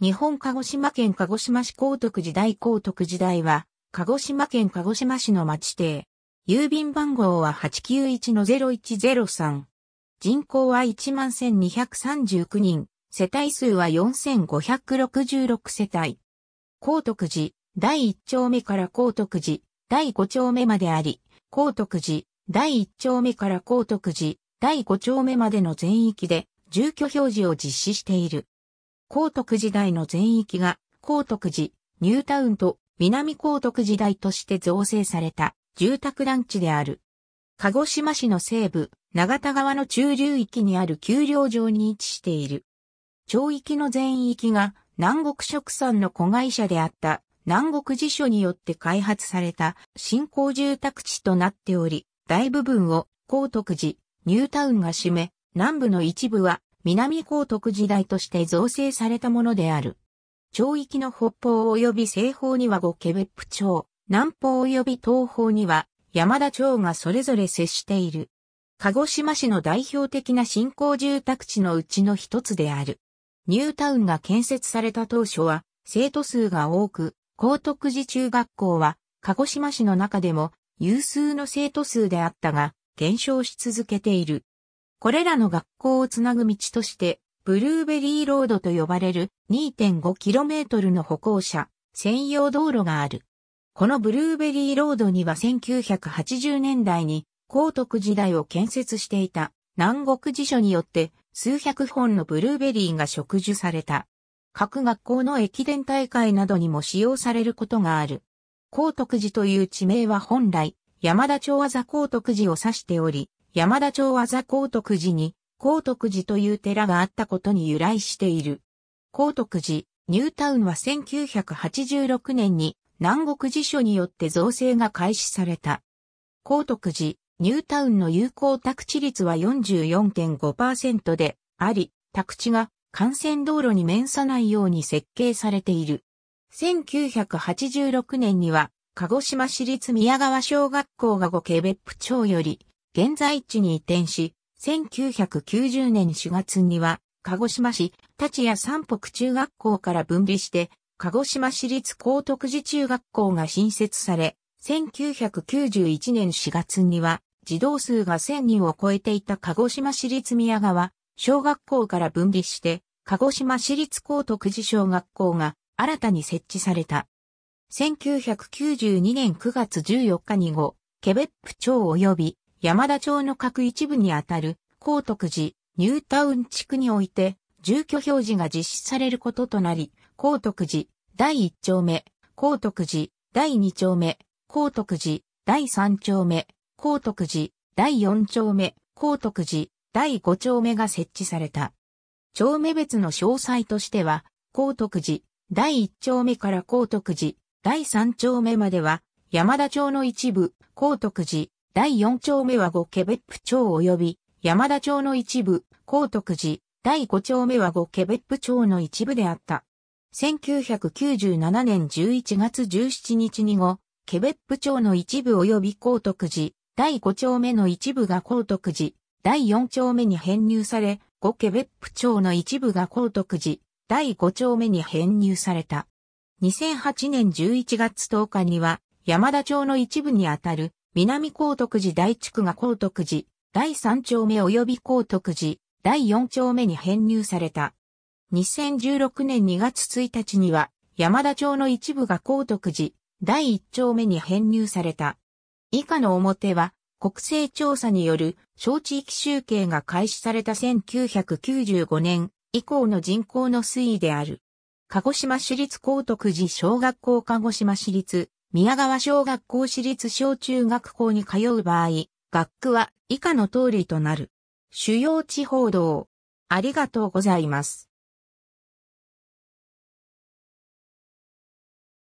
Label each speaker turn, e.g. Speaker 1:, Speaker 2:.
Speaker 1: 日本鹿児島県鹿児島市高徳時代高徳時代は、鹿児島県鹿児島市の町邸。郵便番号は891-0103。人口は11,239人。世帯数は4,566世帯。高徳寺、第1丁目から高徳寺、第5丁目まであり、高徳寺、第1丁目から高徳寺、第5丁目までの全域で、住居表示を実施している。高徳時代の全域が、高徳寺、ニュータウンと南高徳時代として造成された住宅団地である。鹿児島市の西部、長田川の中流域にある丘陵上に位置している。町域の全域が南国食産の子会社であった南国辞書によって開発された新興住宅地となっており、大部分を高徳寺、ニュータウンが占め、南部の一部は南高徳時代として造成されたものである。町域の北方及び西方には五ケベップ町、南方及び東方には山田町がそれぞれ接している。鹿児島市の代表的な新興住宅地のうちの一つである。ニュータウンが建設された当初は生徒数が多く、高徳寺中学校は鹿児島市の中でも有数の生徒数であったが減少し続けている。これらの学校をつなぐ道として、ブルーベリーロードと呼ばれる 2.5km の歩行者専用道路がある。このブルーベリーロードには1980年代に高徳時代を建設していた南国辞書によって数百本のブルーベリーが植樹された。各学校の駅伝大会などにも使用されることがある。高徳寺という地名は本来、山田町技座高徳寺を指しており、山田町和座高徳寺に、高徳寺という寺があったことに由来している。高徳寺、ニュータウンは1986年に南国寺所によって造成が開始された。高徳寺、ニュータウンの有効宅地率は44.5%であり、宅地が幹線道路に面さないように設計されている。1986年には、鹿児島市立宮川小学校が五家別府町より、現在地に移転し、1990年4月には、鹿児島市、立谷三北中学校から分離して、鹿児島市立高徳寺中学校が新設され、1991年4月には、児童数が1000人を超えていた鹿児島市立宮川、小学校から分離して、鹿児島市立高徳寺小学校が新たに設置された。1992年9月14日に後、ケベップ町及び山田町の各一部にあたる、高徳寺、ニュータウン地区において、住居表示が実施されることとなり、高徳寺、第1丁目、高徳寺、第2丁目、高徳寺、第3丁目、高徳寺、第4丁目、高徳寺、第5丁目が設置された。丁目別の詳細としては、高徳寺、第1丁目から高徳寺、第3丁目までは、山田町の一部、高徳寺、第4丁目は五ケベップ町及び山田町の一部、高徳寺、第5丁目は五ケベップ町の一部であった。1997年11月17日に後、ケベップ町の一部及び高徳寺、第5丁目の一部が高徳寺、第4丁目に編入され、五ケベップ町の一部が高徳寺、第5丁目に編入された。2008年11月10日には、山田町の一部にあたる、南高徳寺第地区が高徳寺、第3丁目及び高徳寺、第4丁目に編入された。2016年2月1日には、山田町の一部が高徳寺、第1丁目に編入された。以下の表は、国勢調査による小地域集計が開始された1995年以降の人口の推移である。鹿児島市立高徳寺小学校鹿児島市立宮川小学校私立小中学校に通う場合、学区は以下の通りとなる。主要地方道。ありがとうございます。